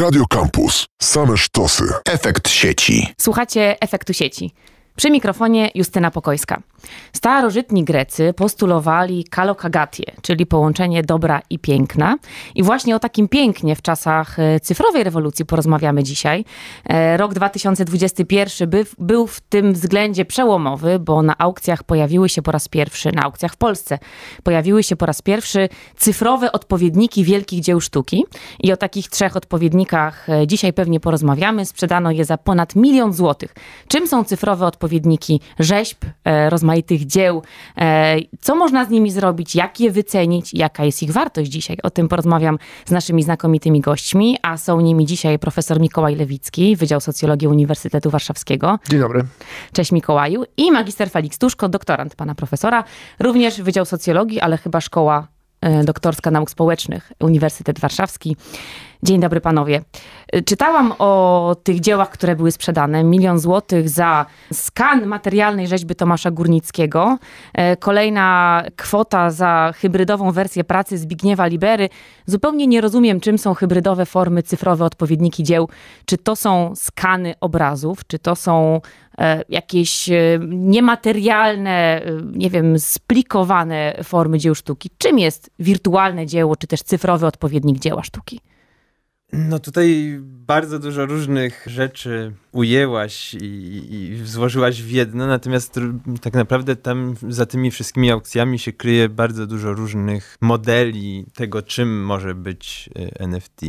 Radio Campus. Same sztosy. Efekt sieci. Słuchacie efektu sieci. Przy mikrofonie Justyna Pokojska. Starożytni Grecy postulowali kalokagatię, czyli połączenie dobra i piękna. I właśnie o takim pięknie w czasach e, cyfrowej rewolucji porozmawiamy dzisiaj. E, rok 2021 by, był w tym względzie przełomowy, bo na aukcjach pojawiły się po raz pierwszy, na aukcjach w Polsce, pojawiły się po raz pierwszy cyfrowe odpowiedniki wielkich dzieł sztuki. I o takich trzech odpowiednikach e, dzisiaj pewnie porozmawiamy. Sprzedano je za ponad milion złotych. Czym są cyfrowe odpowiedniki rzeźb? Rozmawiamy rozmaitych dzieł. E, co można z nimi zrobić, jak je wycenić, jaka jest ich wartość dzisiaj? O tym porozmawiam z naszymi znakomitymi gośćmi, a są nimi dzisiaj profesor Mikołaj Lewicki, Wydział Socjologii Uniwersytetu Warszawskiego. Dzień dobry. Cześć Mikołaju. I magister Felix Tuszko, doktorant pana profesora, również Wydział Socjologii, ale chyba Szkoła e, Doktorska Nauk Społecznych, Uniwersytet Warszawski. Dzień dobry panowie. Y, czytałam o tych dziełach, które były sprzedane. Milion złotych za skan materialnej rzeźby Tomasza Górnickiego. E, kolejna kwota za hybrydową wersję pracy Zbigniewa Libery. Zupełnie nie rozumiem, czym są hybrydowe formy, cyfrowe odpowiedniki dzieł. Czy to są skany obrazów, czy to są e, jakieś e, niematerialne, nie wiem, splikowane formy dzieł sztuki? Czym jest wirtualne dzieło, czy też cyfrowy odpowiednik dzieła sztuki? No tutaj bardzo dużo różnych rzeczy ujęłaś i, i złożyłaś w jedno, natomiast tak naprawdę tam za tymi wszystkimi aukcjami się kryje bardzo dużo różnych modeli tego, czym może być y, NFT.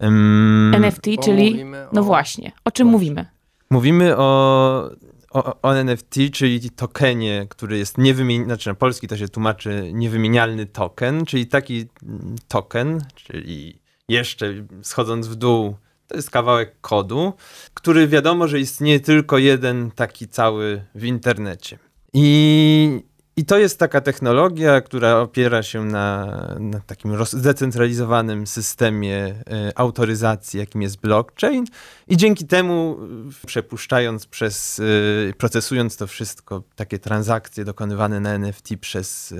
Um, NFT, czyli no o... no właśnie, o czym właśnie. mówimy? Mówimy o o, o, NFT, czyli tokenie, który jest niewymienialny, znaczy na polski to się tłumaczy niewymienialny token, czyli taki mm, token, czyli jeszcze schodząc w dół, to jest kawałek kodu, który wiadomo, że istnieje tylko jeden taki cały w internecie. I i to jest taka technologia, która opiera się na, na takim zdecentralizowanym systemie e, autoryzacji, jakim jest blockchain, i dzięki temu, przepuszczając przez, e, procesując to wszystko, takie transakcje dokonywane na NFT przez, e,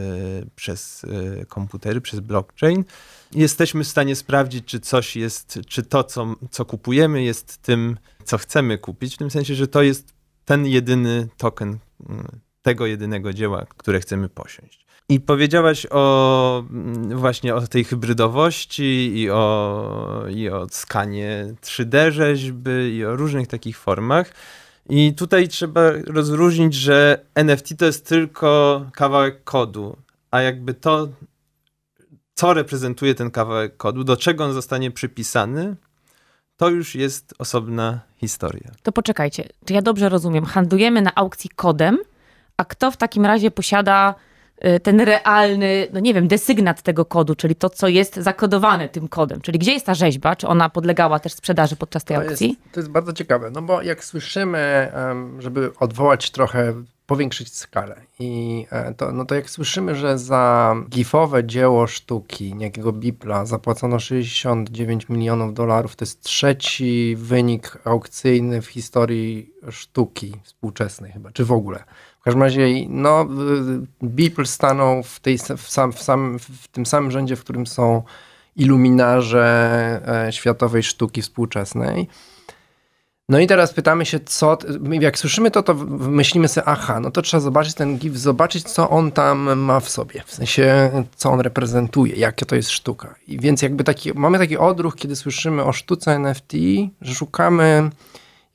przez komputery, przez blockchain, jesteśmy w stanie sprawdzić, czy coś jest, czy to, co, co kupujemy, jest tym, co chcemy kupić, w tym sensie, że to jest ten jedyny token mm, tego jedynego dzieła, które chcemy posiąść. I powiedziałaś o mm, właśnie o tej hybrydowości i o, i o skanie 3D rzeźby i o różnych takich formach. I tutaj trzeba rozróżnić, że NFT to jest tylko kawałek kodu, a jakby to, co reprezentuje ten kawałek kodu, do czego on zostanie przypisany, to już jest osobna historia. To poczekajcie, czy ja dobrze rozumiem? Handlujemy na aukcji kodem, a kto w takim razie posiada y, ten realny, no nie wiem, desygnat tego kodu, czyli to, co jest zakodowane tym kodem. Czyli gdzie jest ta rzeźba? Czy ona podlegała też sprzedaży podczas tej to aukcji? Jest, to jest bardzo ciekawe, no bo jak słyszymy, żeby odwołać trochę, powiększyć skalę i e, to, no to jak słyszymy, że za gifowe dzieło sztuki jakiego bibla, zapłacono 69 milionów dolarów, to jest trzeci wynik aukcyjny w historii sztuki współczesnej chyba, czy w ogóle każdym razie, no, Beeple stanął w, tej, w, sam, w, sam, w tym samym rzędzie, w którym są iluminarze e, światowej sztuki współczesnej. No i teraz pytamy się, co. Jak słyszymy to, to myślimy sobie, aha, no to trzeba zobaczyć ten GIF, zobaczyć, co on tam ma w sobie, w sensie, co on reprezentuje, jaka to jest sztuka. I więc jakby taki, mamy taki odruch, kiedy słyszymy o sztuce NFT, że szukamy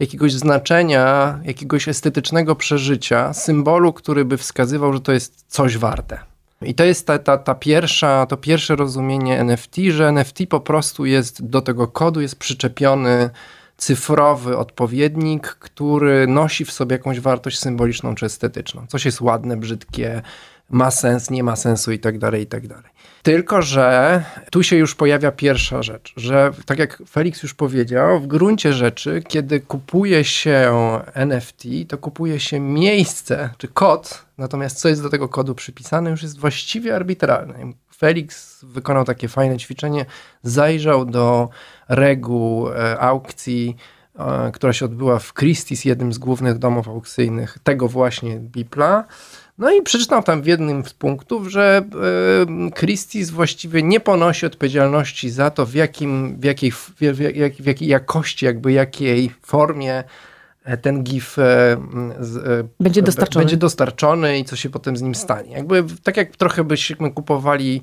jakiegoś znaczenia, jakiegoś estetycznego przeżycia, symbolu, który by wskazywał, że to jest coś warte. I to jest ta, ta, ta pierwsza, to pierwsze rozumienie NFT, że NFT po prostu jest do tego kodu, jest przyczepiony cyfrowy odpowiednik, który nosi w sobie jakąś wartość symboliczną czy estetyczną. Coś jest ładne, brzydkie, ma sens, nie ma sensu i tak dalej, i tak dalej. Tylko, że tu się już pojawia pierwsza rzecz, że tak jak Felix już powiedział, w gruncie rzeczy, kiedy kupuje się NFT, to kupuje się miejsce czy kod, natomiast co jest do tego kodu przypisane, już jest właściwie arbitralne. Felix wykonał takie fajne ćwiczenie, zajrzał do reguł e, aukcji, e, która się odbyła w Christie's, jednym z głównych domów aukcyjnych tego właśnie Bipla no i przeczytał tam w jednym z punktów, że Christie's właściwie nie ponosi odpowiedzialności za to, w, jakim, w, jakiej, w, jakiej jakości, jakby jakiej formie e, ten GIF e, e, będzie, dostarczony. będzie dostarczony i co się potem z nim stanie. Jakby tak jak trochę byśmy kupowali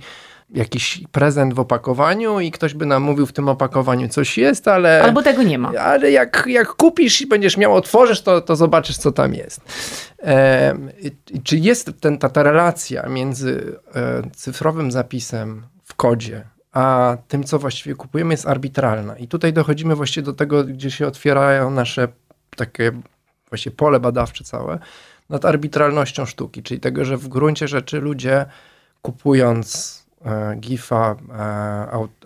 jakiś prezent w opakowaniu i ktoś by nam mówił w tym opakowaniu coś jest, ale... Albo tego nie ma. Ale jak, jak kupisz i będziesz miał, otworzysz, to, to zobaczysz, co tam jest. Czy jest ten, ta, ta relacja między e, cyfrowym zapisem w kodzie, a tym, co właściwie kupujemy, jest arbitralna. I tutaj dochodzimy właśnie do tego, gdzie się otwierają nasze takie właśnie pole badawcze całe nad arbitralnością sztuki, czyli tego, że w gruncie rzeczy ludzie kupując e, GIFA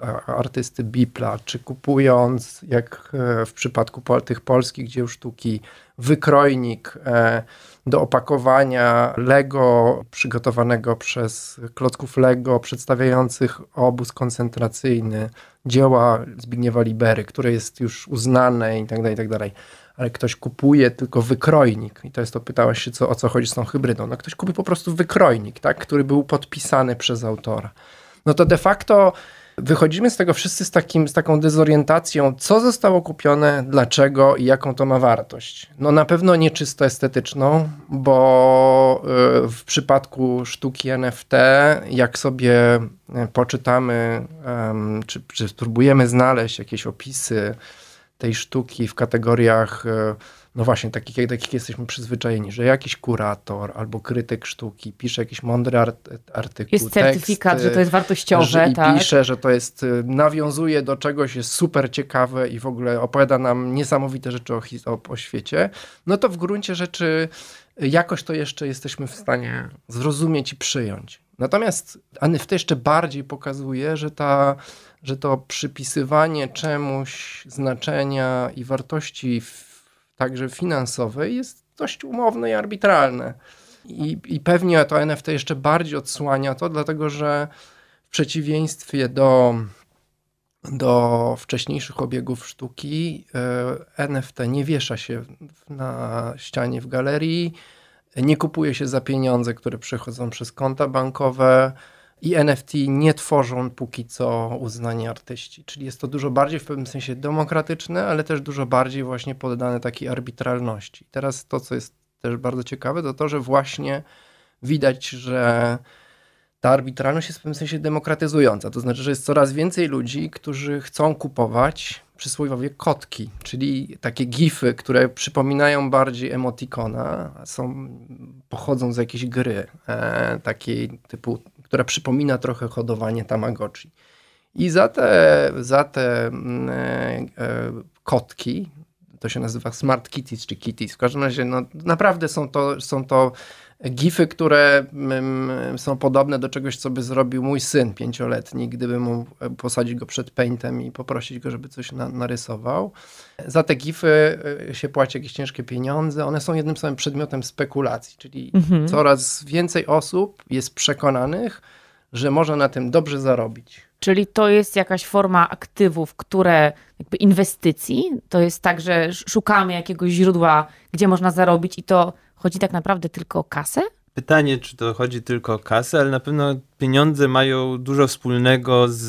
e, artysty Bipla, czy kupując, jak e, w przypadku tych polskich dzieł sztuki, wykrojnik, e, do opakowania Lego przygotowanego przez klocków Lego przedstawiających obóz koncentracyjny, dzieła Zbigniewa Libery, które jest już uznane i tak dalej, i tak dalej. Ale ktoś kupuje tylko wykrojnik i to jest to, pytałaś się co, o co chodzi z tą hybrydą. No ktoś kupi po prostu wykrojnik, tak, który był podpisany przez autora. No to de facto Wychodzimy z tego wszyscy z, takim, z taką dezorientacją, co zostało kupione, dlaczego i jaką to ma wartość. No na pewno nie czysto estetyczną, bo y, w przypadku sztuki NFT, jak sobie y, poczytamy, czy, czy spróbujemy znaleźć jakieś opisy tej sztuki w kategoriach y, no właśnie takich, jak takich jesteśmy przyzwyczajeni, że jakiś kurator albo krytyk sztuki pisze jakiś mądry artykuł. Jest certyfikat, tekst, że to jest wartościowe. Że, I tak? pisze, że to jest, y, nawiązuje do czegoś, jest super ciekawe i w ogóle opowiada nam niesamowite rzeczy o, o, o świecie. No to w gruncie rzeczy jakoś to jeszcze jesteśmy w stanie zrozumieć i przyjąć. Natomiast NFT jeszcze bardziej pokazuje, że, ta, że to przypisywanie czemuś znaczenia i wartości w także finansowej, jest dość umowne i arbitralne. I, I pewnie to NFT jeszcze bardziej odsłania to, dlatego że w przeciwieństwie do, do wcześniejszych obiegów sztuki, e, NFT nie wiesza się na ścianie w galerii, nie kupuje się za pieniądze, które przechodzą przez konta bankowe, i NFT nie tworzą póki co uznani artyści. Czyli jest to dużo bardziej w pewnym sensie demokratyczne, ale też dużo bardziej właśnie poddane takiej arbitralności. Teraz to, co jest też bardzo ciekawe, to to, że właśnie widać, że ta arbitralność jest w pewnym sensie demokratyzująca. To znaczy, że jest coraz więcej ludzi, którzy chcą kupować przysłowiowe kotki, czyli takie gify, które przypominają bardziej emotikona, są, pochodzą z jakiejś gry, e, takiej typu która przypomina trochę hodowanie Tamagotchi. I za te, za te mm, e, e, kotki, to się nazywa smart kitties czy kitties, w każdym razie no, naprawdę są to, są to gify, które mm, mm, są podobne do czegoś, co by zrobił mój syn pięcioletni, gdyby mu e, posadzić go przed paintem i poprosić go, żeby coś na, narysował. Za te gify e, się płaci jakieś ciężkie pieniądze. One są jednym samym przedmiotem spekulacji, czyli mhm. coraz więcej osób jest przekonanych, że można na tym dobrze zarobić. Czyli to jest jakaś forma aktywów, które jakby inwestycji, to jest tak, że szukamy jakiegoś źródła, gdzie można zarobić i to chodzi tak naprawdę tylko o kasę? Pytanie, czy to chodzi tylko o kasę, ale na pewno pieniądze mają dużo wspólnego z,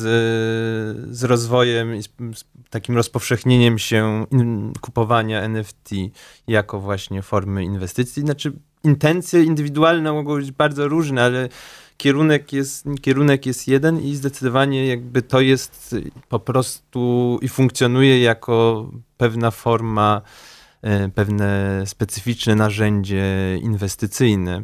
z rozwojem i z, z takim rozpowszechnieniem się in, kupowania NFT jako właśnie formy inwestycji. Znaczy, intencje indywidualne mogą być bardzo różne, ale kierunek jest, kierunek jest jeden i zdecydowanie jakby to jest po prostu i funkcjonuje jako pewna forma, e, pewne specyficzne narzędzie inwestycyjne.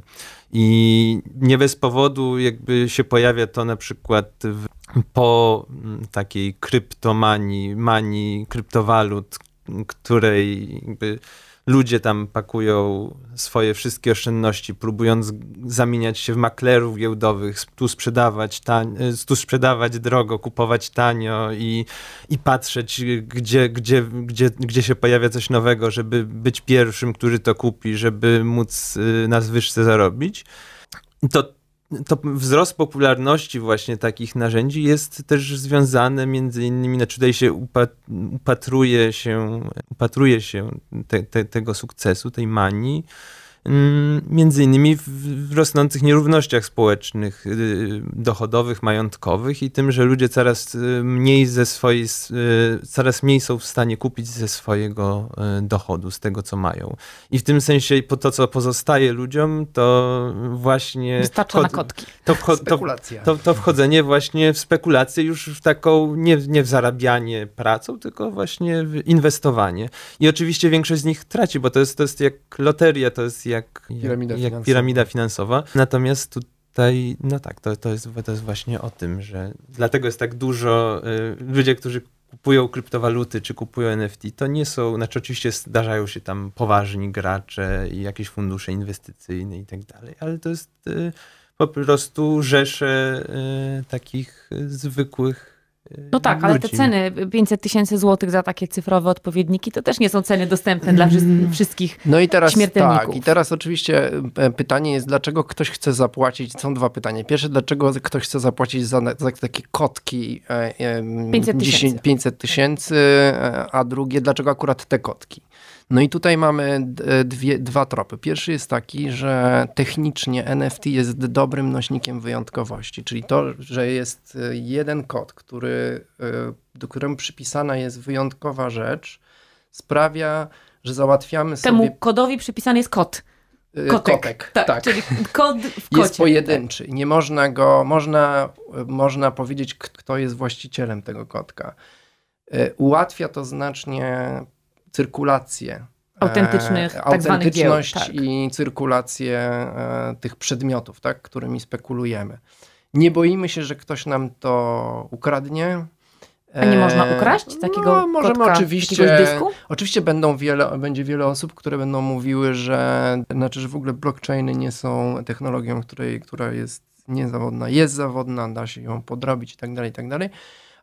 I nie bez powodu jakby się pojawia to na przykład w, po takiej kryptomanii, manii kryptowalut, której jakby ludzie tam pakują swoje wszystkie oszczędności, próbując zamieniać się w maklerów giełdowych, tu sprzedawać, y, tu sprzedawać drogo, kupować tanio i, i patrzeć, gdzie, gdzie, gdzie, gdzie się pojawia coś nowego, żeby być pierwszym, który to kupi, żeby móc y, na zwyżce zarobić. To to wzrost popularności właśnie takich narzędzi jest też związany między innymi, znaczy tutaj się upatruje się, upatruje się te, te, tego sukcesu, tej manii, Mm, między innymi w rosnących nierównościach społecznych, y, dochodowych, majątkowych i tym, że ludzie coraz y, mniej ze swojej, y, coraz mniej są w stanie kupić ze swojego dochodu, z tego co mają. I w tym sensie po to, co pozostaje ludziom, to właśnie... Wystarcza na kotki. To, To, to, to, wchodzenie właśnie w spekulację już w taką, nie, nie w zarabianie pracą, tylko właśnie w inwestowanie. I oczywiście większość z nich traci, bo to jest, to jest jak loteria, to jest jak, piramida, jak, finansowa. piramida finansowa. Natomiast tutaj, no tak, to, to, jest, to jest właśnie o tym, że dlatego jest tak dużo y, którzy kupują kryptowaluty czy kupują NFT, to nie są, znaczy oczywiście zdarzają się tam poważni gracze i jakieś fundusze inwestycyjne i tak dalej, ale to jest y, po prostu rzesze y, takich y, zwykłych no tak, ale te ceny 500 tysięcy złotych za takie cyfrowe odpowiedniki to też nie są ceny dostępne dla mm. wszystkich no i teraz, śmiertelników. Tak, i teraz oczywiście e, pytanie jest, dlaczego ktoś chce zapłacić, są dwa pytania. Pierwsze, dlaczego ktoś chce zapłacić za, za takie kotki 500 e, tysięcy, e, a drugie, dlaczego akurat te kotki? No i tutaj mamy e, dwie, dwa tropy. Pierwszy jest taki, że technicznie NFT jest dobrym nośnikiem wyjątkowości, czyli to, że jest e, jeden kod, który, e, do którego przypisana jest wyjątkowa rzecz, sprawia, że załatwiamy sobie... Temu kodowi przypisany jest kod. Kotek. Kotek tak, tak, Czyli kod w kocie. Jest pojedynczy. Nie można go, można, można powiedzieć, kto jest właścicielem tego kotka. Ułatwia to znacznie cyrkulację. E, Autentycznych, e, tak zwanych Tak. i cyrkulację e, tych przedmiotów, tak, którymi spekulujemy. Nie boimy się, że ktoś nam to ukradnie, a nie e, można ukraść takiego no, możemy kotka, oczywiście, dysku? Oczywiście będą wiele, będzie wiele osób, które będą mówiły, że, znaczy, że w ogóle blockchainy nie są technologią, której, która jest niezawodna, jest zawodna, da się ją podrobić i tak dalej, i tak dalej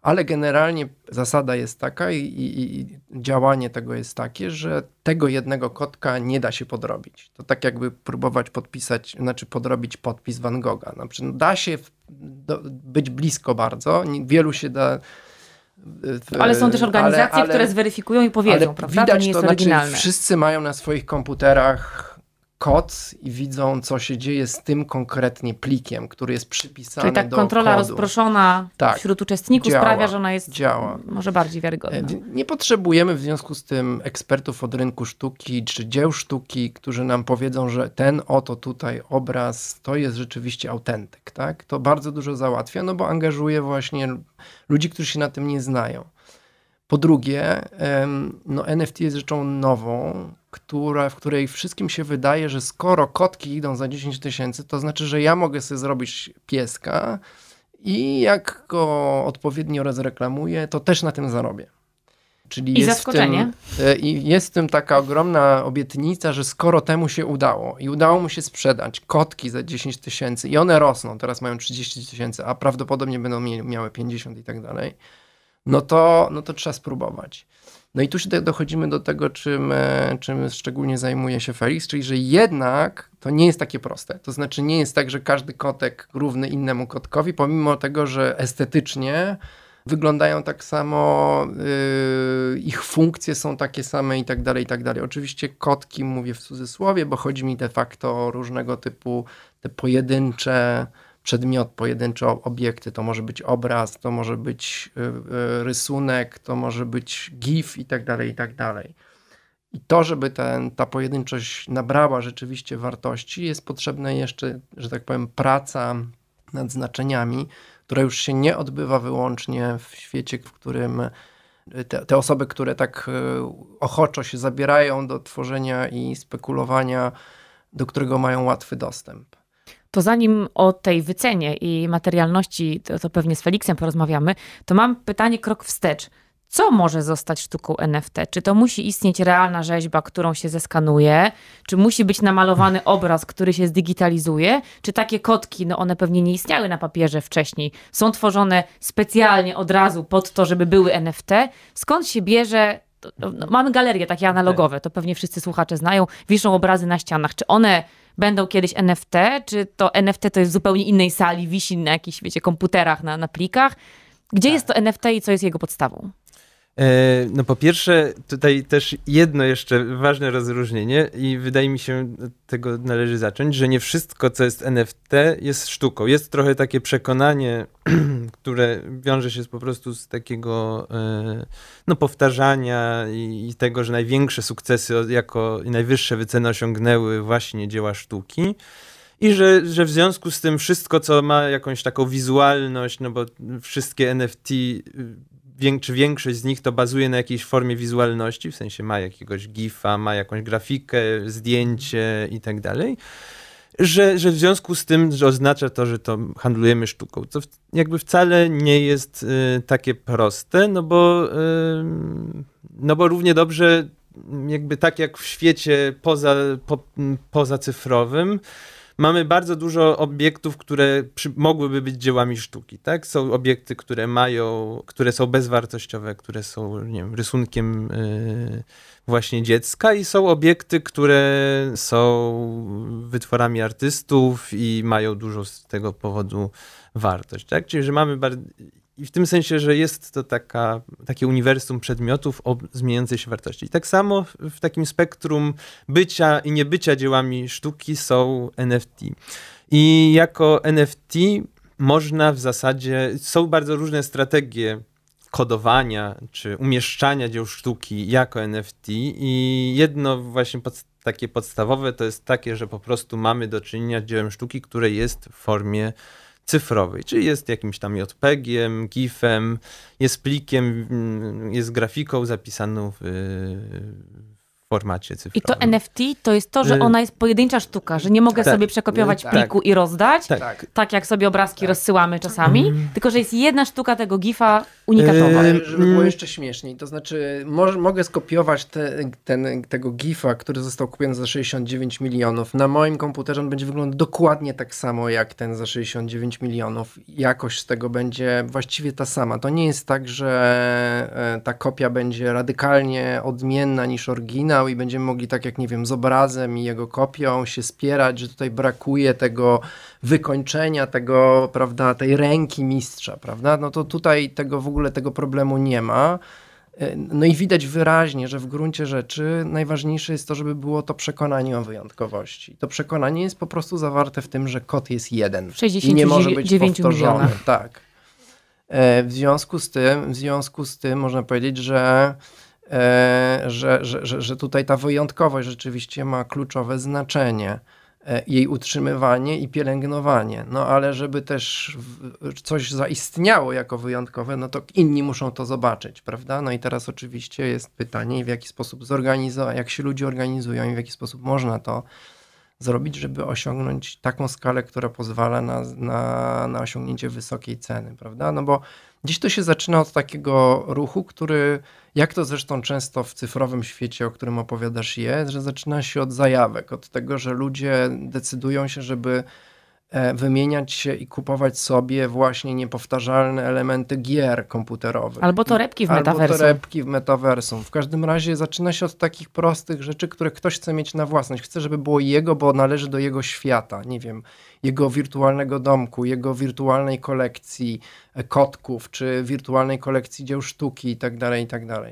ale generalnie zasada jest taka i, i, i, działanie tego jest takie, że tego jednego kotka nie da się podrobić. To tak jakby próbować podpisać, znaczy podrobić podpis Van Gogha. Na przykład no, da się do, być blisko bardzo, wielu się da ale są też e, organizacje, ale, ale, które zweryfikują i powiedzą, prawda? Widać to, to nie jest to, znaczy, Wszyscy mają na swoich komputerach kod i widzą, co się dzieje z tym konkretnie plikiem, który jest przypisany Czyli tak do kontrola kodu. rozproszona tak, wśród uczestników działa, sprawia, że ona jest działa. może bardziej wiarygodna. E, nie potrzebujemy w związku z tym ekspertów od rynku sztuki czy dzieł sztuki, którzy nam powiedzą, że ten oto tutaj obraz to jest rzeczywiście autentyk. Tak? To bardzo dużo załatwia, no bo angażuje właśnie ludzi, którzy się na tym nie znają. Po drugie, no NFT jest rzeczą nową, która, w której wszystkim się wydaje, że skoro kotki idą za 10 tysięcy, to znaczy, że ja mogę sobie zrobić pieska i jak go odpowiednio rozreklamuję, to też na tym zarobię. Czyli I jest zaskoczenie. W tym, e, I jest w tym taka ogromna obietnica, że skoro temu się udało i udało mu się sprzedać kotki za 10 tysięcy i one rosną, teraz mają 30 tysięcy, a prawdopodobnie będą miały 50 i tak dalej, no to, no to trzeba spróbować. No i tu się dochodzimy do tego, czym, e, czym szczególnie zajmuje się Felix, czyli że jednak to nie jest takie proste. To znaczy nie jest tak, że każdy kotek równy innemu kotkowi, pomimo tego, że estetycznie wyglądają tak samo, yy, ich funkcje są takie same i tak dalej, i tak dalej. Oczywiście kotki mówię w cudzysłowie, bo chodzi mi de facto o różnego typu te pojedyncze przedmiot, pojedyncze obiekty. To może być obraz, to może być y, y, rysunek, to może być GIF i tak dalej, i tak dalej. I to, żeby ten, ta pojedynczość nabrała rzeczywiście wartości, jest potrzebna jeszcze, że tak powiem, praca nad znaczeniami, która już się nie odbywa wyłącznie w świecie, w którym y, te, te, osoby, które tak ochoczo się zabierają do tworzenia i spekulowania, do którego mają łatwy dostęp to zanim o tej wycenie i materialności, to, to pewnie z Feliksem porozmawiamy, to mam pytanie krok wstecz co może zostać sztuką NFT? Czy to musi istnieć realna rzeźba, którą się zeskanuje? Czy musi być namalowany obraz, który się zdigitalizuje? Czy takie kotki, no one pewnie nie istniały na papierze wcześniej, są tworzone specjalnie od razu pod to, żeby były NFT? Skąd się bierze? No, no, mamy galerie takie analogowe, to pewnie wszyscy słuchacze znają, wiszą obrazy na ścianach. Czy one będą kiedyś NFT, czy to NFT to jest w zupełnie innej sali, wisi na jakichś, wiecie, komputerach, na, na plikach. Gdzie tak. jest to NFT i co jest jego podstawą? E, no po pierwsze, tutaj też jedno jeszcze ważne rozróżnienie i wydaje mi się, tego należy zacząć, że nie wszystko, co jest NFT, jest sztuką. Jest trochę takie przekonanie, które wiąże się po prostu z takiego e, no, powtarzania i, i tego, że największe sukcesy jako i najwyższe wyceny osiągnęły właśnie dzieła sztuki. I że, że w związku z tym wszystko, co ma jakąś taką wizualność, no bo wszystkie NFT y, wiek, czy większość z nich to bazuje na jakiejś formie wizualności, w sensie ma jakiegoś gifa, ma jakąś grafikę, zdjęcie i tak dalej. Że, że w związku z tym, że oznacza to, że to handlujemy sztuką, co w, jakby wcale nie jest y, takie proste, no bo, y, no bo równie dobrze, jakby tak jak w świecie poza, po, poza cyfrowym, mamy bardzo dużo obiektów, które przy, mogłyby być dziełami sztuki, tak? Są obiekty, które mają, które są bezwartościowe, które są, nie wiem, rysunkiem y, właśnie dziecka i są obiekty, które są wytworami artystów i mają dużo z tego powodu wartość, tak? Czyli, że mamy i w tym sensie, że jest to taka, takie uniwersum przedmiotów o zmieniającej się wartości. I tak samo w takim spektrum bycia i niebycia dziełami sztuki są NFT. I jako NFT można w zasadzie, są bardzo różne strategie kodowania czy umieszczania dzieł sztuki jako NFT i jedno właśnie pod, takie podstawowe to jest takie, że po prostu mamy do czynienia z dziełem sztuki, które jest w formie cyfrowej, czyli jest jakimś tam JPEG-iem, GIF-em, jest plikiem, mm, jest grafiką zapisaną w formacie cyfrowym. I to NFT to jest to, że y- ona jest pojedyncza sztuka, że nie mogę tak. sobie przekopiować tak. pliku i rozdać, tak. tak. tak jak sobie obrazki tak. rozsyłamy czasami, mm. tylko że jest jedna sztuka tego gifa unikatowa. Yy, żeby było mm. jeszcze śmieszniej, to znaczy mogę skopiować te, ten, tego gifa, który został kupiony za 69 milionów. Na moim komputerze on będzie wyglądał dokładnie tak samo jak ten za 69 milionów. Jakość z tego będzie właściwie ta sama. To nie jest tak, że e, ta kopia będzie radykalnie odmienna niż oryginał, i będziemy mogli, tak jak nie wiem, z obrazem i jego kopią się spierać, że tutaj brakuje tego wykończenia, tego, prawda, tej ręki mistrza, prawda? No to tutaj tego w ogóle tego problemu nie ma. E, no i widać wyraźnie, że w gruncie rzeczy najważniejsze jest to, żeby było to przekonanie o wyjątkowości. To przekonanie jest po prostu zawarte w tym, że kot jest jeden. 69 i nie może być powtórzony. Milionach. Tak. E, w związku z tym, w związku z tym można powiedzieć, że E, że, że, że, że tutaj ta wyjątkowość rzeczywiście ma kluczowe znaczenie e, jej utrzymywanie i pielęgnowanie. No ale żeby też coś zaistniało jako wyjątkowe, no to inni muszą to zobaczyć, prawda? No i teraz oczywiście jest pytanie, w jaki sposób zorganizować, jak się ludzie organizują i w jaki sposób można to zrobić, żeby osiągnąć taką skalę, która pozwala na, na, na osiągnięcie wysokiej ceny, prawda? No bo dziś to się zaczyna od takiego ruchu, który jak to zresztą często w cyfrowym świecie, o którym opowiadasz, jest, że zaczyna się od zajawek, od tego, że ludzie decydują się, żeby E, wymieniać się i kupować sobie właśnie niepowtarzalne elementy gier komputerowych. Albo torebki w metaversum. Albo torebki w metaversum. W każdym razie zaczyna się od takich prostych rzeczy, które ktoś chce mieć na własność. Chce, żeby było jego, bo należy do jego świata. Nie wiem, jego wirtualnego domku, jego wirtualnej kolekcji e, kotków, czy wirtualnej kolekcji dzieł sztuki itd., tak itd. Tak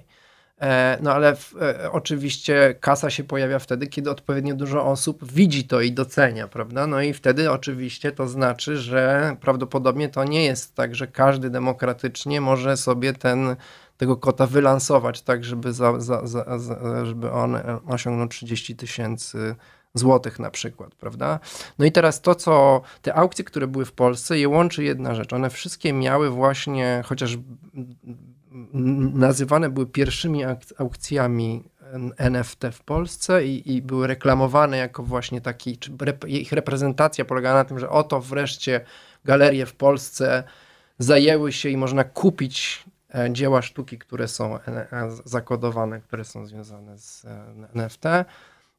E, no ale w, e, oczywiście kasa się pojawia wtedy, kiedy odpowiednio dużo osób widzi to i docenia, prawda? No i wtedy oczywiście to znaczy, że prawdopodobnie to nie jest tak, że każdy demokratycznie może sobie ten, tego kota wylansować tak, żeby, za, za, za, żeby on osiągnął 30 tysięcy złotych na przykład, prawda? No i teraz to, co te aukcje, które były w Polsce, je łączy jedna rzecz. One wszystkie miały właśnie, chociaż nazywane były pierwszymi aukcjami NFT w Polsce i, i były reklamowane jako właśnie taki, rep, ich reprezentacja polegała na tym, że oto wreszcie galerie w Polsce zajęły się i można kupić e, dzieła sztuki, które są zakodowane, które są związane z e, NFT,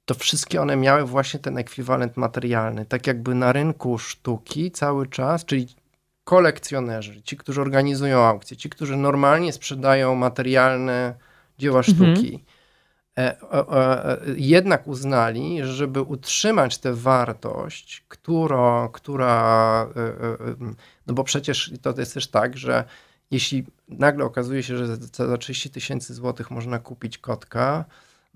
to wszystkie one miały właśnie ten ekwiwalent materialny. Tak jakby na rynku sztuki cały czas, czyli kolekcjonerzy, ci, którzy organizują aukcje, ci, którzy normalnie sprzedają materialne dzieła mhm. sztuki, mhm. e, e, e, jednak uznali, że żeby utrzymać tę wartość, która, która e, e, e, no bo przecież to jest też tak, że jeśli nagle okazuje się, że za 30 tysięcy złotych można kupić kotka,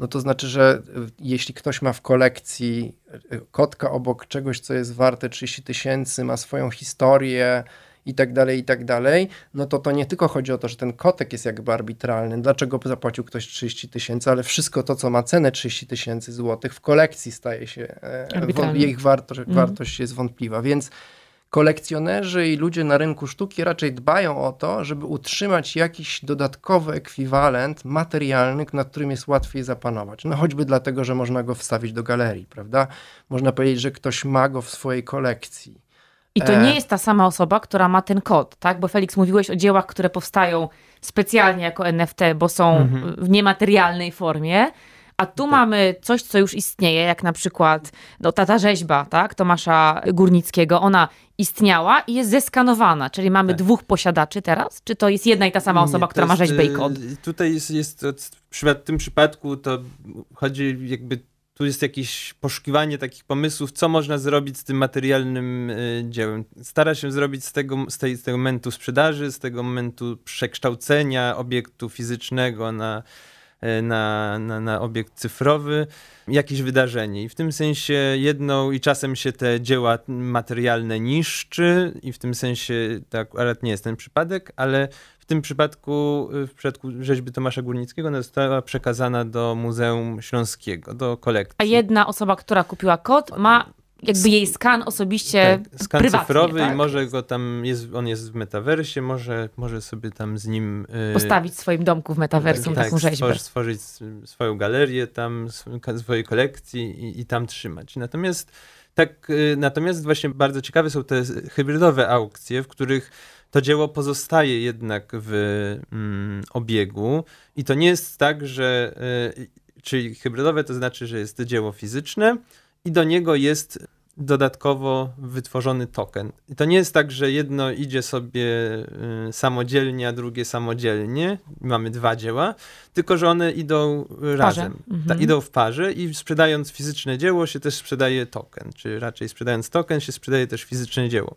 no to znaczy, że e, jeśli ktoś ma w kolekcji e, kotka obok czegoś, co jest warte 30 tysięcy, ma swoją historię i tak dalej, i tak dalej, no to to nie tylko chodzi o to, że ten kotek jest jakby arbitralny, dlaczego zapłacił ktoś 30 tysięcy, ale wszystko to, co ma cenę 30 tysięcy złotych w kolekcji staje się, e, Arbitralnie. ich wartość, mhm. wartość jest wątpliwa, więc kolekcjonerzy i ludzie na rynku sztuki raczej dbają o to, żeby utrzymać jakiś dodatkowy ekwiwalent materialny, nad którym jest łatwiej zapanować. No choćby dlatego, że można go wstawić do galerii, prawda? Można powiedzieć, że ktoś ma go w swojej kolekcji. I to nie e, jest ta sama osoba, która ma ten kod, tak? Bo Felix, mówiłeś o dziełach, które powstają specjalnie jako NFT, bo są mhm. w niematerialnej formie, a tu tak. mamy coś, co już istnieje, jak na przykład no, ta, ta rzeźba tak, Tomasza Górnickiego. Ona istniała i jest zeskanowana, czyli mamy tak. dwóch posiadaczy teraz? Czy to jest jedna i ta sama osoba, Nie, która ma rzeźbę i y, kod? Tutaj jest, jest w tym przypadku to chodzi jakby tu jest jakieś poszukiwanie takich pomysłów, co można zrobić z tym materialnym y, dziełem. Stara się zrobić z tego, z, tej, z tego momentu sprzedaży, z tego momentu przekształcenia obiektu fizycznego na E, na, na, na obiekt cyfrowy jakieś wydarzenie. I w tym sensie jedną i czasem się te dzieła materialne niszczy, i w tym sensie tak akurat nie jest ten przypadek, ale w tym przypadku, y, w przypadku rzeźby Tomasza Górnickiego, ona została przekazana do Muzeum Śląskiego, do kolekcji. A jedna osoba, która kupiła kod, ma jakby jej skan osobiście tak, skan prywatnie, cyfrowy tak? i może go tam, jest, on jest w metaversie, może, może sobie tam z nim... Yy, Postawić w swoim domku w metaversum tak, taką tak, rzeźbę. Stworzyć, stworzyć swoją galerię tam, swojej kolekcji i, i tam trzymać. Natomiast tak, yy, natomiast właśnie bardzo ciekawe są te hybrydowe aukcje, w których to dzieło pozostaje jednak w mm, obiegu i to nie jest tak, że... Yy, czyli hybrydowe to znaczy, że jest to dzieło fizyczne, i do niego jest dodatkowo wytworzony token. I to nie jest tak, że jedno idzie sobie y, samodzielnie, a drugie samodzielnie. Mamy dwa dzieła, tylko że one idą razem. Tak, mhm. Ta, idą w parze i sprzedając fizyczne dzieło się też sprzedaje token, czy raczej sprzedając token się sprzedaje też fizyczne dzieło.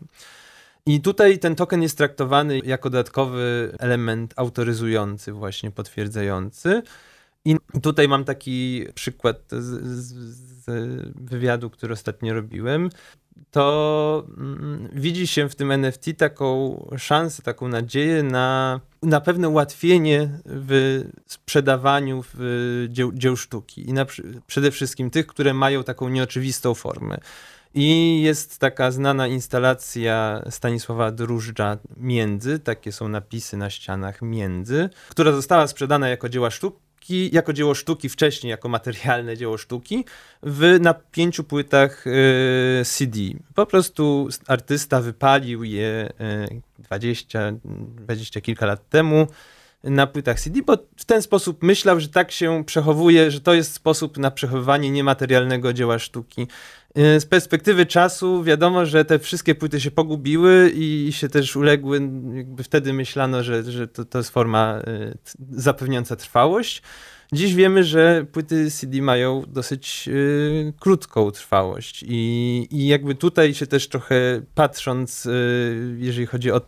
I tutaj ten token jest traktowany jako dodatkowy element autoryzujący, właśnie potwierdzający. I tutaj mam taki przykład z, z, z wywiadu, który ostatnio robiłem. To mm, widzi się w tym NFT taką szansę, taką nadzieję na, na pewne ułatwienie w sprzedawaniu w dzieł, dzieł sztuki i na, przede wszystkim tych, które mają taką nieoczywistą formę. I jest taka znana instalacja Stanisława Drużdża Między, takie są napisy na ścianach Między, która została sprzedana jako dzieła sztuki sztuki, jako dzieło sztuki wcześniej, jako materialne dzieło sztuki, w, na pięciu płytach y, CD. Po prostu artysta wypalił je 20, y, 20 kilka lat temu na płytach CD, bo w ten sposób myślał, że tak się przechowuje, że to jest sposób na przechowywanie niematerialnego dzieła sztuki Y, z perspektywy czasu wiadomo, że te wszystkie płyty się pogubiły i się też uległy, jakby wtedy myślano, że, że to, to jest forma y, zapewniająca trwałość. Dziś wiemy, że płyty CD mają dosyć y, krótką trwałość i, i jakby tutaj się też trochę patrząc, y, jeżeli chodzi o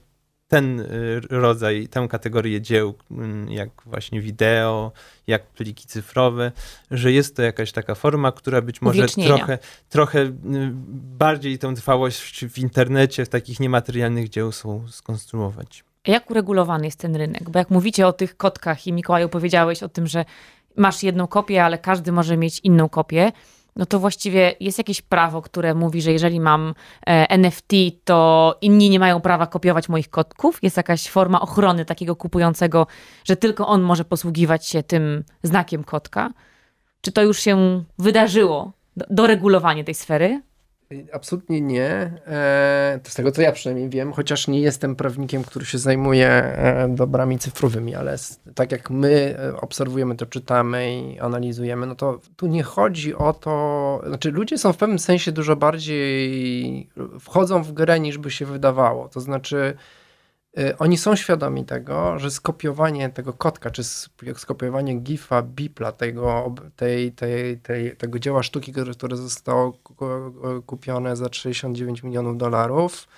ten y, rodzaj, tę kategorię dzieł, mm, jak właśnie wideo, jak pliki cyfrowe, że jest to jakaś taka forma, która być może trochę, trochę y, bardziej tę trwałość w internecie, w takich niematerialnych dzieł są skonstruować. Jak uregulowany jest ten rynek? Bo jak mówicie o tych kotkach i Mikołaju powiedziałeś o tym, że masz jedną kopię, ale każdy może mieć inną kopię, no to właściwie jest jakieś prawo, które mówi, że jeżeli mam e, NFT, to inni nie mają prawa kopiować moich kotków? Jest jakaś forma ochrony takiego kupującego, że tylko on może posługiwać się tym znakiem kotka? Czy to już się wydarzyło? Doregulowanie tej sfery? Absolutnie nie. E, to z tego co ja przynajmniej wiem, chociaż nie jestem prawnikiem, który się zajmuje e, dobrami cyfrowymi, ale tak jak my e, obserwujemy to, czytamy i analizujemy, no to tu nie chodzi o to. Znaczy, ludzie są w pewnym sensie dużo bardziej wchodzą w grę niż by się wydawało. To znaczy Y, oni są świadomi tego, że skopiowanie tego kotka, czy skopiowanie gifa, bipla, tego, tej, tej, tej, tego dzieła sztuki, które zostało kupione za 69 milionów dolarów,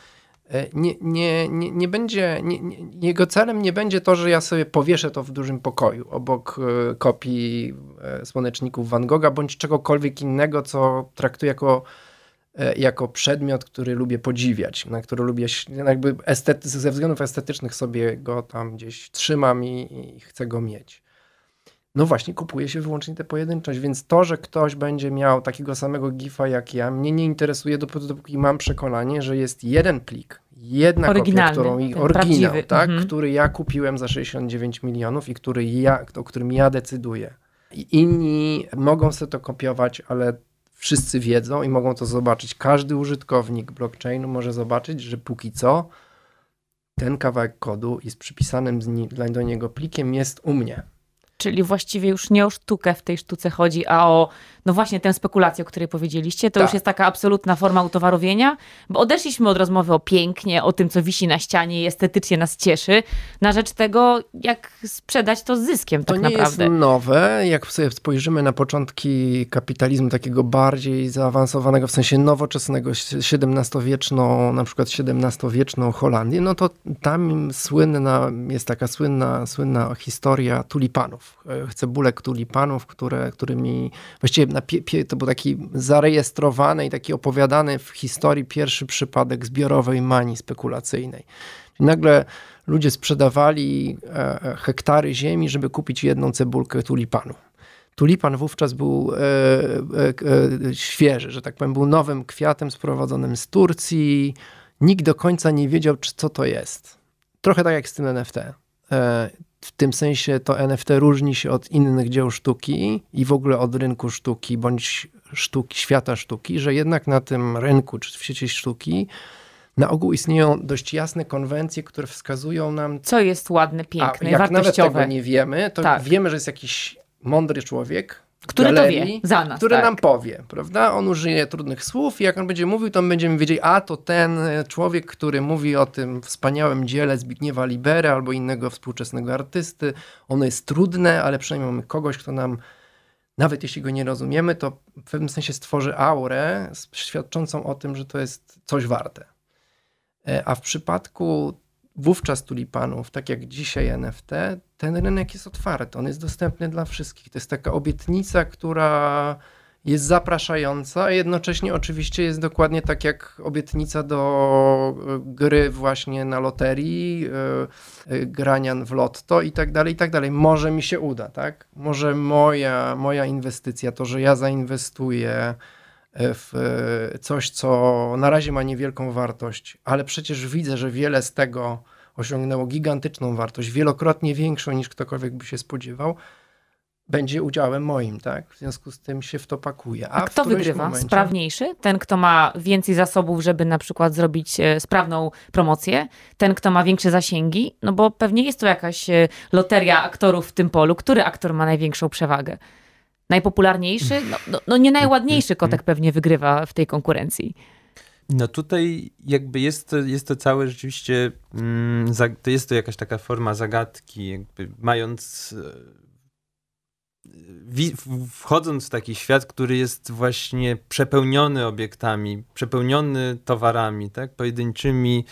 y, nie, nie, nie, nie będzie, nie, nie, jego celem nie będzie to, że ja sobie powieszę to w dużym pokoju obok y, kopii słoneczników Van Gogha bądź czegokolwiek innego, co traktuję jako E, jako przedmiot, który lubię podziwiać, na który lubię, jakby estety, ze względów estetycznych sobie go tam gdzieś trzymam i, i chcę go mieć. No właśnie, kupuje się wyłącznie tę pojedynczość, więc to, że ktoś będzie miał takiego samego gifa jak ja, mnie nie interesuje, dopóty, dopóki mam przekonanie, że jest jeden plik, jedna kopia, którą i oryginał, tak, mhm. który ja kupiłem za 69 milionów i który ja, o którym ja decyduję. I inni mogą sobie to kopiować, ale wszyscy wiedzą i mogą to zobaczyć. Każdy użytkownik blockchainu może zobaczyć, że póki co ten kawałek kodu i z przypisanym do niego plikiem jest u mnie. Czyli właściwie już nie o sztukę w tej sztuce chodzi, a o no właśnie tę spekulację, o której powiedzieliście. To tak. już jest taka absolutna forma utowarowienia, bo odeszliśmy od rozmowy o pięknie, o tym, co wisi na ścianie i estetycznie nas cieszy, na rzecz tego, jak sprzedać to z zyskiem to tak nie naprawdę. jest nowe, jak sobie spojrzymy na początki kapitalizmu takiego bardziej zaawansowanego, w sensie nowoczesnego, XVII-wieczną, na przykład XVII-wieczną Holandię, no to tam słynna, jest taka słynna, słynna historia tulipanów, e, cebulek tulipanów, które, którymi właściwie na to był taki zarejestrowany i taki opowiadany w historii pierwszy przypadek zbiorowej manii spekulacyjnej. nagle ludzie sprzedawali e, e, hektary ziemi, żeby kupić jedną cebulkę tulipanu. Tulipan wówczas był e, e, e, świeży, że tak powiem, był nowym kwiatem sprowadzonym z Turcji. Nikt do końca nie wiedział, czy, co to jest. Trochę tak jak z tym NFT. E, w tym sensie to NFT różni się od innych dzieł sztuki i w ogóle od rynku sztuki bądź sztuki, świata sztuki, że jednak na tym rynku czy w sieci sztuki na ogół istnieją dość jasne konwencje, które wskazują nam. Co jest ładne, piękne, a jak wartościowe. Jak nawet tego nie wiemy, to tak. wiemy, że jest jakiś mądry człowiek, który galerii, to wie za nas. Który tak. nam powie, prawda? On użyje trudnych słów i jak on będzie mówił, to będziemy wiedzieć, a to ten e, człowiek, który mówi o tym wspaniałym dziele Zbigniewa Libera albo innego współczesnego artysty. Ono jest trudne, ale przynajmniej mamy kogoś, kto nam, nawet jeśli go nie rozumiemy, to w pewnym sensie stworzy aurę świadczącą o tym, że to jest coś warte. E, a w przypadku wówczas tulipanów, tak jak dzisiaj NFT, ten rynek jest otwarty, on jest dostępny dla wszystkich. To jest taka obietnica, która jest zapraszająca, a jednocześnie oczywiście jest dokładnie tak jak obietnica do e, gry właśnie na loterii, e, e, grania w lotto i tak dalej, i tak dalej. Może mi się uda, tak? Może moja, moja inwestycja, to, że ja zainwestuję E, w e, coś, co na razie ma niewielką wartość, ale przecież widzę, że wiele z tego osiągnęło gigantyczną wartość, wielokrotnie większą niż ktokolwiek by się spodziewał, będzie udziałem moim, tak? W związku z tym się w to pakuje. A, A kto wygrywa? Momencie... Sprawniejszy? Ten, kto ma więcej zasobów, żeby na przykład zrobić e, sprawną promocję? Ten, kto ma większe zasięgi? No bo pewnie jest to jakaś loteria aktorów w tym polu. Który aktor ma największą przewagę? najpopularniejszy, no, no, no nie najładniejszy kotek pewnie wygrywa w tej konkurencji. No tutaj jakby jest to, jest to całe rzeczywiście, mm, to jest to jakaś taka forma zagadki, jakby mając, e, wchodząc w taki świat, który jest właśnie przepełniony obiektami, przepełniony towarami, tak, pojedynczymi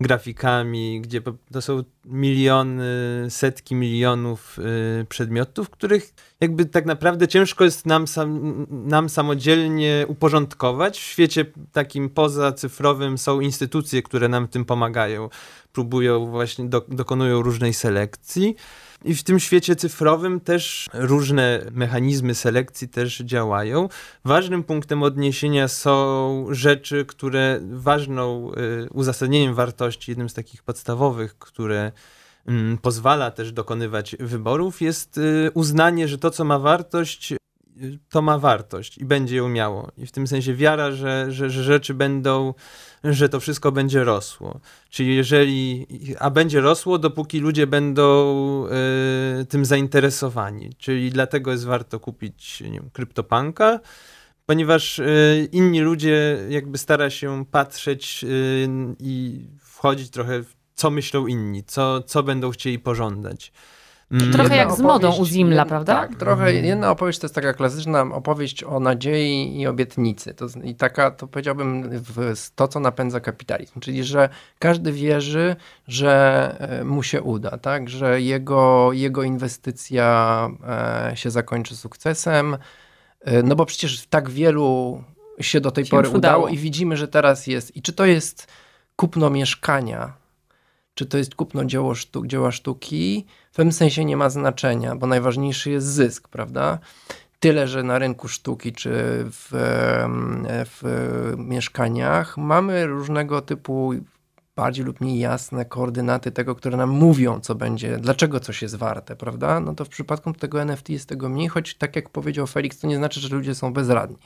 grafikami, gdzie to są miliony, setki milionów y, przedmiotów, których jakby tak naprawdę ciężko jest nam, sam, nam samodzielnie uporządkować. W świecie takim pozacyfrowym są instytucje, które nam tym pomagają, próbują właśnie, do, dokonują różnej selekcji. I w tym świecie cyfrowym też różne mechanizmy selekcji też działają. Ważnym punktem odniesienia są rzeczy, które ważną y, uzasadnieniem wartości, jednym z takich podstawowych, które mm, pozwala też dokonywać wyborów, jest y, uznanie, że to, co ma wartość, to ma wartość i będzie ją miało. I w tym sensie wiara, że, że, że rzeczy będą, że to wszystko będzie rosło. Czyli jeżeli, a będzie rosło, dopóki ludzie będą y, tym zainteresowani. Czyli dlatego jest warto kupić nie wiem, kryptopanka, ponieważ y, inni ludzie jakby stara się patrzeć y, i wchodzić trochę w co myślą inni, co, co będą chcieli pożądać. Mm. Trochę jak z modą u Zimla, prawda? Tak, trochę mhm. jedna opowieść to jest taka klasyczna opowieść o nadziei i obietnicy. To, I taka, to powiedziałbym, w, to, co napędza kapitalizm. Czyli, że każdy wierzy, że e, mu się uda, tak? że jego, jego inwestycja e, się zakończy sukcesem. E, no bo przecież tak wielu się do tej się pory udało. udało i widzimy, że teraz jest. I czy to jest kupno mieszkania? czy to jest kupno dzieło sztuk, dzieła sztuki, w pewnym sensie nie ma znaczenia, bo najważniejszy jest zysk, prawda? Tyle, że na rynku sztuki czy w, w mieszkaniach mamy różnego typu bardziej lub mniej jasne koordynaty tego, które nam mówią, co będzie, dlaczego coś jest warte, prawda? No to w przypadku tego NFT jest tego mniej, choć tak jak powiedział Felix, to nie znaczy, że ludzie są bezradni.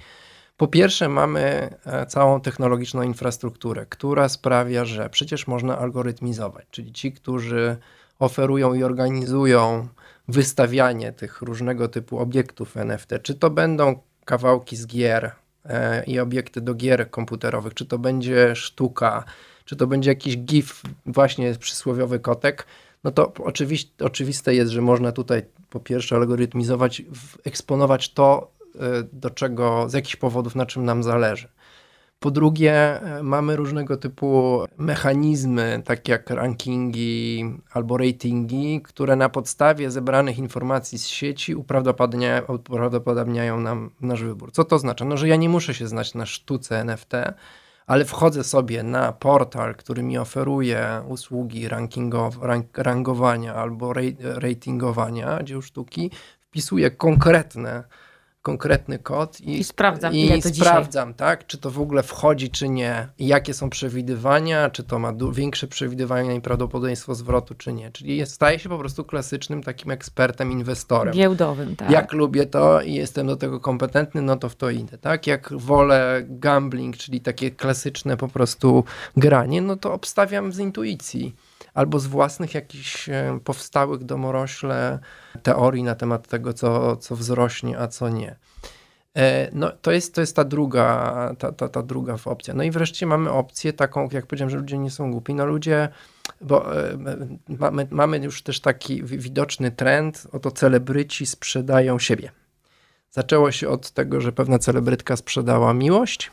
Po pierwsze, mamy e, całą technologiczną infrastrukturę, która sprawia, że przecież można algorytmizować, czyli ci, którzy oferują i organizują wystawianie tych różnego typu obiektów NFT, czy to będą kawałki z gier e, i obiekty do gier komputerowych, czy to będzie sztuka, czy to będzie jakiś GIF, właśnie przysłowiowy kotek, no to oczywiście, oczywiste jest, że można tutaj po pierwsze algorytmizować, eksponować to, Y, do czego, z jakich powodów, na czym nam zależy. Po drugie, y, mamy różnego typu mechanizmy, takie jak rankingi albo ratingi, które na podstawie zebranych informacji z sieci uprawdopodobniają, nam nasz wybór. Co to znaczy? No, że ja nie muszę się znać na sztuce NFT, ale wchodzę sobie na portal, który mi oferuje usługi rank, rangowania albo ratingowania dzieł sztuki, wpisuję konkretne konkretny kod i, I sprawdzam, i sprawdzam tak, czy to w ogóle wchodzi, czy nie, jakie są przewidywania, czy to ma większe przewidywania i prawdopodobieństwo zwrotu, czy nie. Czyli staje staję się po prostu klasycznym takim ekspertem, inwestorem. Giełdowym, tak. Jak lubię to i jestem do tego kompetentny, no to w to idę, tak. Jak wolę gambling, czyli takie klasyczne po prostu granie, no to obstawiam z intuicji albo z własnych jakichś e, powstałych domorośle teorii na temat tego, co, co wzrośnie, a co nie. E, no, to jest, to jest ta, druga, ta, ta, ta druga opcja. No i wreszcie mamy opcję taką, jak powiedziałem, że ludzie nie są głupi. No ludzie, bo e, mamy, mamy już też taki widoczny trend, oto celebryci sprzedają siebie. Zaczęło się od tego, że pewna celebrytka sprzedała miłość,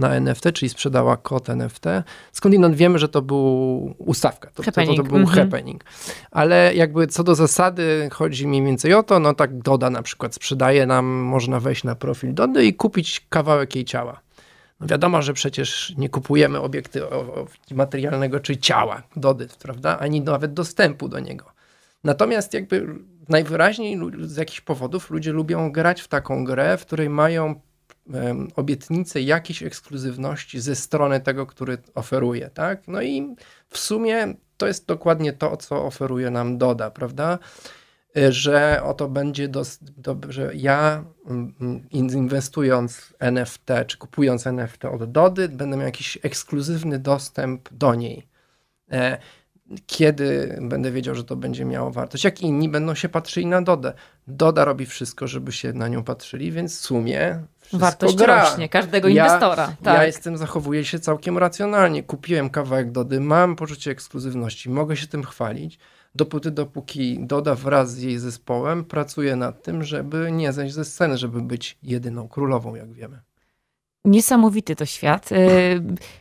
na NFT, czyli sprzedała kod NFT. Skądinąd wiemy, że to był ustawka, to, to, to, to był mhm. happening. Ale jakby co do zasady chodzi mniej więcej o to, no tak Doda na przykład sprzedaje nam, można wejść na profil Dody i kupić kawałek jej ciała. No wiadomo, że przecież nie kupujemy obiektu materialnego czy ciała Dody, prawda? Ani nawet dostępu do niego. Natomiast jakby najwyraźniej z jakichś powodów ludzie lubią grać w taką grę, w której mają obietnicę jakiejś ekskluzywności ze strony tego, który oferuje, tak? No i w sumie to jest dokładnie to, co oferuje nam Doda, prawda? E, że oto będzie, do, że ja inwestując NFT, czy kupując NFT od Dody, będę miał jakiś ekskluzywny dostęp do niej. E, kiedy będę wiedział, że to będzie miało wartość, jak inni będą się patrzyli na Dodę. Doda robi wszystko, żeby się na nią patrzyli, więc w sumie wartość gra. rośnie każdego ja, inwestora. Tak. Ja jestem, zachowuję się całkiem racjonalnie. Kupiłem kawałek Dody, mam poczucie ekskluzywności, mogę się tym chwalić. Dopóty, dopóki Doda wraz z jej zespołem pracuje nad tym, żeby nie zejść ze sceny, żeby być jedyną królową, jak wiemy. Niesamowity to świat. Y,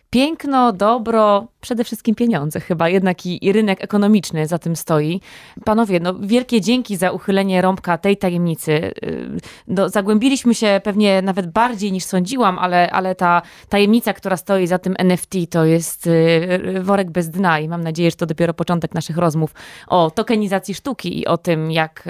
piękno, dobro, przede wszystkim pieniądze chyba, jednak i, i, rynek ekonomiczny za tym stoi. Panowie, no wielkie dzięki za uchylenie rąbka tej tajemnicy. Y, no, zagłębiliśmy się pewnie nawet bardziej niż sądziłam, ale, ale ta tajemnica, która stoi za tym NFT, to jest y, y, worek bez dna i mam nadzieję, że to dopiero początek naszych rozmów o tokenizacji sztuki i o tym, jak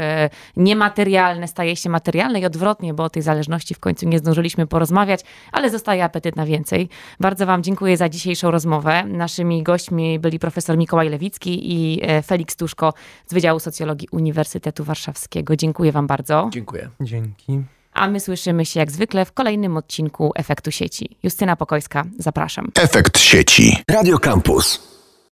niematerialne staje się materialne i odwrotnie, bo o tej zależności w końcu nie zdążyliśmy porozmawiać, ale zostaje apetyt na więcej. Bardzo Wam dziękuję dziękuję za dzisiejszą rozmowę. Naszymi gośćmi byli profesor Mikołaj Lewicki i e, Felix Tuszko z Wydziału Socjologii Uniwersytetu Warszawskiego. Dziękuję Wam bardzo. Dziękuję. Dzięki. A my słyszymy się jak zwykle w kolejnym odcinku Efektu Sieci. Justyna Pokojska, zapraszam. Efekt Sieci. Radio Campus.